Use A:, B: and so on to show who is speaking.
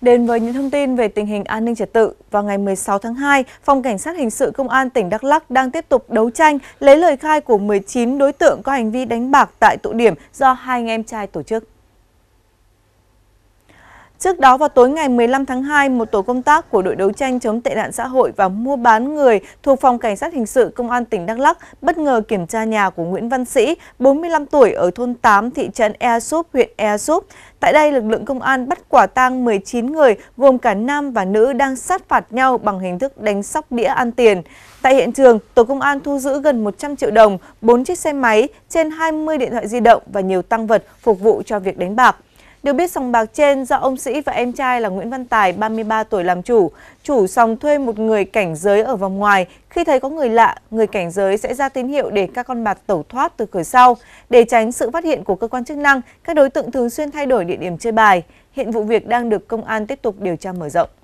A: Đến với những thông tin về tình hình an ninh trật tự, vào ngày 16 tháng 2, Phòng Cảnh sát Hình sự Công an tỉnh Đắk Lắc đang tiếp tục đấu tranh lấy lời khai của 19 đối tượng có hành vi đánh bạc tại tụ điểm do hai anh em trai tổ chức. Trước đó vào tối ngày 15 tháng 2, một tổ công tác của đội đấu tranh chống tệ nạn xã hội và mua bán người thuộc phòng cảnh sát hình sự công an tỉnh Đắk Lắk bất ngờ kiểm tra nhà của Nguyễn Văn Sĩ, 45 tuổi ở thôn 8 thị trấn Ea Súp, huyện Ea Súp. Tại đây, lực lượng công an bắt quả tang 19 người gồm cả nam và nữ đang sát phạt nhau bằng hình thức đánh sóc đĩa ăn tiền. Tại hiện trường, tổ công an thu giữ gần 100 triệu đồng, 4 chiếc xe máy, trên 20 điện thoại di động và nhiều tăng vật phục vụ cho việc đánh bạc. Được biết sòng bạc trên do ông Sĩ và em trai là Nguyễn Văn Tài 33 tuổi làm chủ, chủ sòng thuê một người cảnh giới ở vòng ngoài, khi thấy có người lạ, người cảnh giới sẽ ra tín hiệu để các con bạc tẩu thoát từ cửa sau. Để tránh sự phát hiện của cơ quan chức năng, các đối tượng thường xuyên thay đổi địa điểm chơi bài. Hiện vụ việc đang được công an tiếp tục điều tra mở rộng.